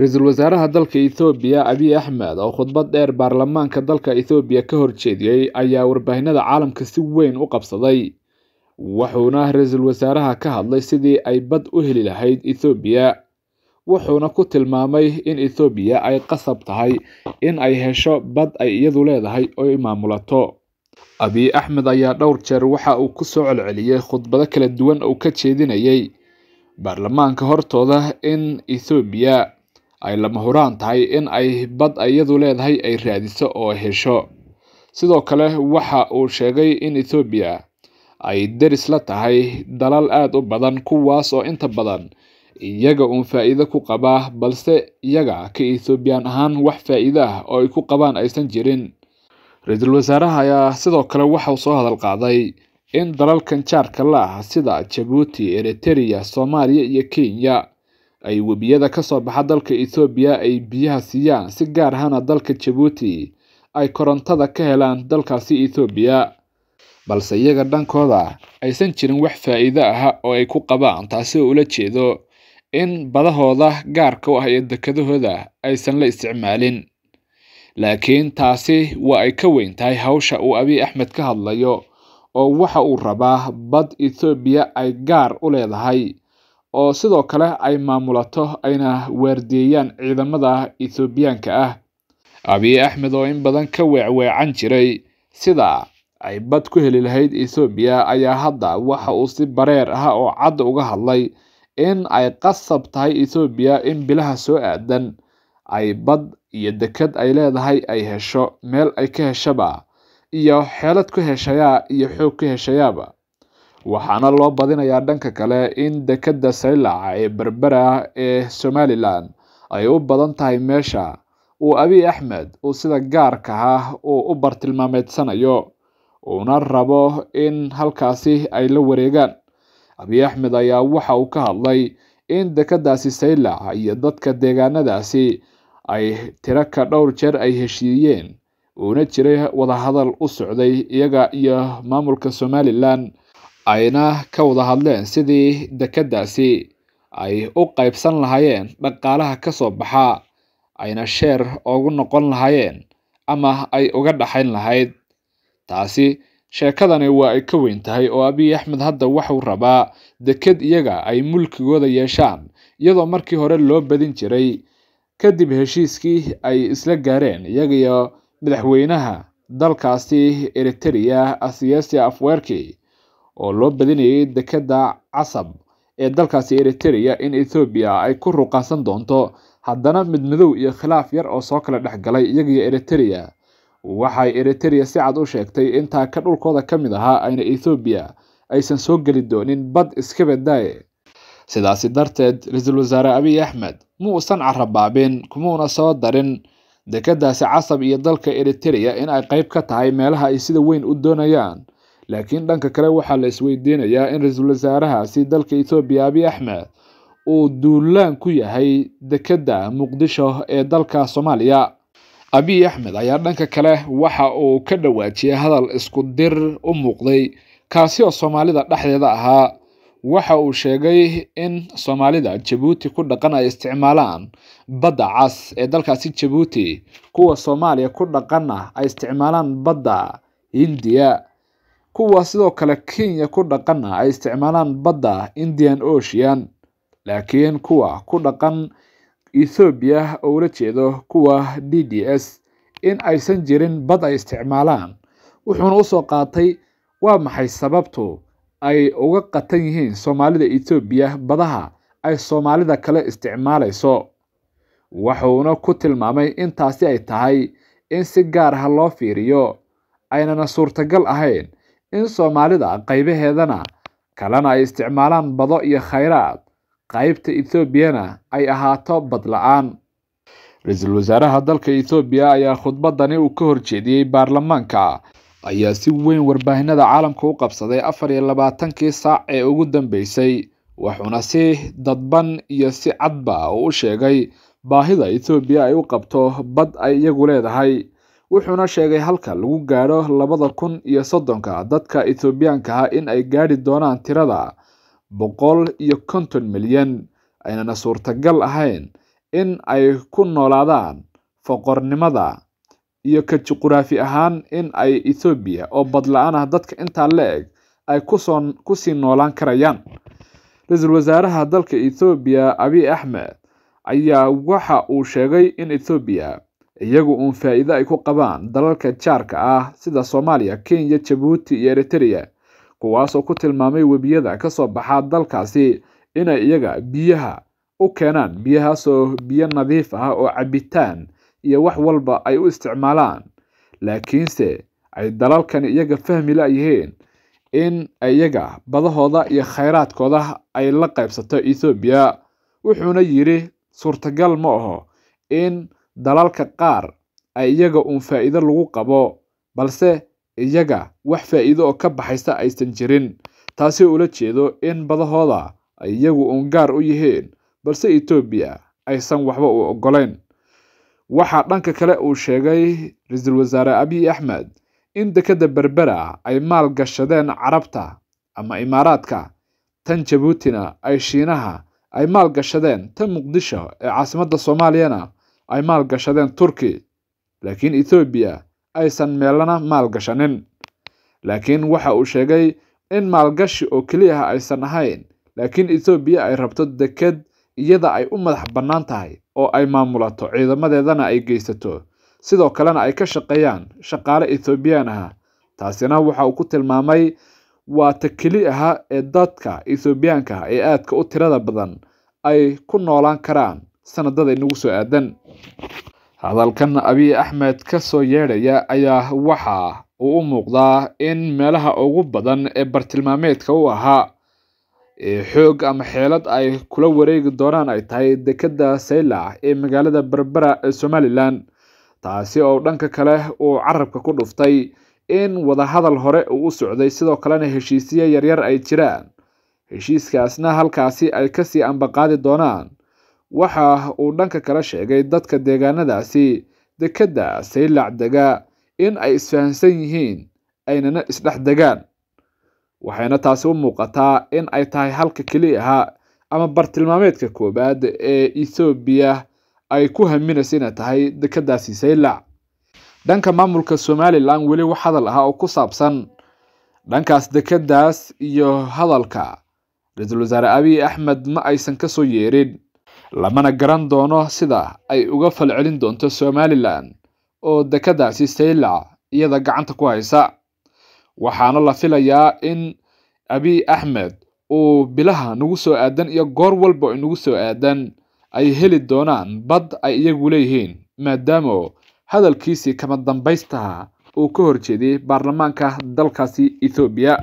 ra-iisul wasaaraha dalka ethoobiya abiy axmed oo khudbad dheer baarlamaanka dalka ethoobiya ka horjeediyey ayaa warbaahinada caalamka si weyn u qabsaday wuxuuna ra-iisul wasaaraha ka hadlay sidii ay bad u heli lahayd ethoobiya wuxuuna ku tilmaamay in ethoobiya ay qasab tahay in ay hesho bad ay iyadu leedahay oo maamulato abiy axmed ayaa dhowr jeer waxa uu ku soo celceliyey khudbado kala duwan uu ka jeedinayey baarlamaanka hortooda in ethoobiya ay lama huraan tahay in ay bad iyadu leedahay ay raadiso oo hesho sidoo kale waxa uu sheegay in ethoobiya ay deris la tahay dalal aada u badan kuwaas oo inta badan iyaga uun faa-iido ku qabaa balse iyaga ka ethoobiyan ahaan wax faa-iido ah oo ay ku qabaan aysan jirin ra-iisul wasaaraha ayaa sidoo kale waxauu soo hadal qaaday in dalalkan jaarka la ah sida jabuuti eritereya soomaaliya iyo kenya ay webiyada ka soo baxa dalka ethoobiya ay biyaha siiyaan si gaar ahana dalka jabuuti ay korontada ka helaan dalkaasi ethoobiya balse iyaga dhankooda aysan jirin wax faa'iido ah oo ay ku qabaan taasi oo ula jeedo in badahooda gaarka u ah iyo dekedahooda aysan la isticmaalin laakiin taasi waa ay ka weyn tahay hawsha uu abiy axmed ka hadlayo oo waxa uu rabaa bad Ethiopia ay gaar u leedahay oo sidoo kale ay maamulato ayna waardeeyaan ciidamada ethoobiyaanka ah abiy axmed oo in badan ka weecweecan jiray sida ay bad ku heli lahayd ethoobiya ayaa hadda waxa uu si bareer ah oo cad uga hadlay in ay qasab tahay ethoobiya in bilaha soo aadan ay bad iyo deked ay leedahay ay hesho meel ay ka heshaba iyo xeelad ku heshayaa iyo xoog ku heshayaaba waxaana loo badinayaa dhanka kale in dekedda saylaca ee berbera ee somalilan ay u badan tahay meesha uu abiy axmed uu sida gaarka ah uu u bartilmaameedsanayo uuna rabo in halkaasi ay la wareegaan abiy axmed ayaa waxa uu ka hadlay in dekeddaasi saylaca iyo dadka deegaanadaasi ay tiro ka dhowr jeer ay heshiiyeen uuna jiray wadahadal u socday iyaga iyo maamulka somalilan ayna ka wada hadleen sidii dekeddaasi ay u qaybsan lahaayeen dhaqaalaha ka soo baxaa ayna sheer ugu noqon lahaayeen ama ay uga dhaxayn lahayd taasi sheekadani waa ay ka weyn tahay oo abiy axmed hadda waxuu rabaa deked iyaga ay mulkigooda yeeshaan iyadoo markii hore loo badin jiray kadib heshiiskii ay isla gaareen iyagiyo madaxweynaha dalkaasi eriteria asiyasia afweerki oo loo badinayay dekedda casab ee dalkaasi eritrea in ethoobiya ay ku ruqaasan doonto haddana mid iyo khilaaf yar oo soo kala dhex galay iyagiyo eritereya waxay eritereya si cad u sheegtay in taaka dhulkooda ka mid ahaa ayna ethoobiya aysan soo geli doonin bad iskabadaaye sidaasi darteed ra-iisul wasaare abiy axmed muusan carabaabin kumuuna soo darin dekadaasi casab iyo dalka eritereya in ay qayb ka tahay meelaha ay sida weyn u doonayaan laakiin dhanka kale waxaa la isweydiinayaa in ra-iisul wasaarahaasi dalka ethoobiya abiy axmed uu duulaan ku yahay dekedda muqdisho ee dalka soomaaliya abiy axmed ayaa dhanka kale waxa uu ka dhawaajiyay hadal isku dir u muuqday kaasi oo soomaalida dhexdeeda ahaa waxa uu sheegay in soomaalida jabuuti ku dhaqan ay isticmaalaan badda cas ee dalkaasi jabuuti kuwa soomaaliya ku dhaqanna ay isticmaalaan badda hindiya kuwa sidoo kale Kenya ku dhaqan ah ay isticmaalaan badda Indian Ocean laakiin kuwa ku dhaqan ethoobiya oo ula jeedo kuwa d d s in aysan jirin bad ay isticmaalaan wuxuuna usoo qaatay waa maxay sababtu ay uga qatan yihiin Soomaalida Ethiopia badaha ay Soomaalida kale isticmaalayso wuxuuna ku tilmaamay intaasi ay tahay in si gaar ah loo fiiriyo aynana suurtagal ahayn in soomaalida qaybaheedana kalena ay isticmaalaan bado iyo khayraad qaybta ethoobiyana ay ahaato bad la-aan ra-iisul wasaaraha dalka ethoobiya ayaa khudbadani uu ka horjeediyey baarlamaanka ayaa si weyn warbaahinada caalamka u qabsaday afar iyo labaatankii saac ee ugu dambeysay wuxuuna si dadban iyo si cadba u sheegay baahida ethoobiya ay u qabto bad ay iyagu leedahay wuxuuna sheegay halka lagu gaadho labada kun iyo soddonka dadka ethoobiyaanka ah in ay gaadhi doonaan tirada boqol iyo konton milyan aynana suurtagal ahayn in ay ku noolaadaan foqornimada iyo ka juquraafi ahaan in ay ethoobiya oo badla-aan ah dadka intaa la eg ay kusoo kusii noolaan karayaan ra-iisul wasaaraha dalka ethoobiya abiy axmed ayaa waxa uu sheegay in ethoobiya iyagu uun faa'iido ay ku qabaan dalalka jaarka ah sida soomaaliya kenya jabuuti iyo eritreya kuwaasoo ku tilmaamay webiyada ka soo baxaa dalkaasi inay iyaga biyaha u keenaan biyahaasoo biyo nadiif ah oo cabitaan iyo wax walba ay u isticmaalaan laakiinse ay dalalkan iyaga fahmi la-yihiin in iyaga badahooda iyo khayraadkooda ay la qaybsato ethoobiya wuxuuna yidhi suurtagal ma aho in dalalka qaar ay iyaga uun faa'iido lagu qabo balse iyaga wax faa'iido oo ka baxaysa aysan jirin taasi ula jeedo in badahooda ay iyagu uun gaar u yihiin balse etoobiya aysan waxba u oggolayn waxaa dhanka kale uu sheegay ra-iisul wasaare abiy axmed in dekedda berbera ay maal gashadeen carabta ama imaaraadka tan jabuutina ay shiinaha ay maal gashadeen tan muqdisho ee caasimadda soomaaliyana ay maalgashadeen turki laakiin ethoobiya aysan meelana gashanin laakiin waxa uu sheegay in maalgashi oo keliyaha aysan ahayn laakiin ethoobiya ay rabto deked iyada ay u madax bannaan tahay oo ay maamulato ciidamadeedana ay geysato sidoo kalena ay ka shaqeeyaan shaqaale ethoobiyan ah taasina waxa uu ku tilmaamay waa ta keli aha ee dadka ethoobiyaanka ah ee aadka u tirada badan ay ku noolaan karaan sanadada inagu soo aadan hadalkan abiy axmed ka soo yeedhaya ayaa waxa uu u muuqdaa in meelaha ugu badan ee bartilmaameedka u ahaa ee xoog ama xeelad ay kula wareegi doonaan ay tahay dekedda saylac ee magaalada berbera ee somalilan taasi oo dhanka kale uu carabka ku dhuftay in wadahadal hore uu u socday sidoo kalena heshiisyo yaryar ay jiraan heshiiskaasna halkaasi ay kasii ambaqaadi doonaan waxa uu dhanka kale sheegay dadka deegaanadaasi dekedda saylac dega in ay isfahamsan yihiin aynana isdhex degaan waxayna taasi u muuqataa in ay tahay halka keliyaha ama bartilmaameedka koowaad ee ethoobiya ay ku haminaysa inay tahay dekeddaasi saylac dhanka maamulka somalilan weli wax hadal ahaa oo ku saabsan dhankaas dekeddaas iyo hadalka ra-iisul wasaare abiy axmed ma aysan ka soo yeerin lamana garan doono sida ay uga falcelin doonto somalilan oo dekadaasi saylac iyada gacanta ku haysa waxaana la filayaa in abiy axmed uu bilaha nagu soo aadan iyo goor walba o inagu soo aadan ay heli doonaan bad ay iyagu leeyihiin maadaama hadalkiisii kama dambaystaha uu ka horjeeday baarlamaanka dalkaasi ethoobiya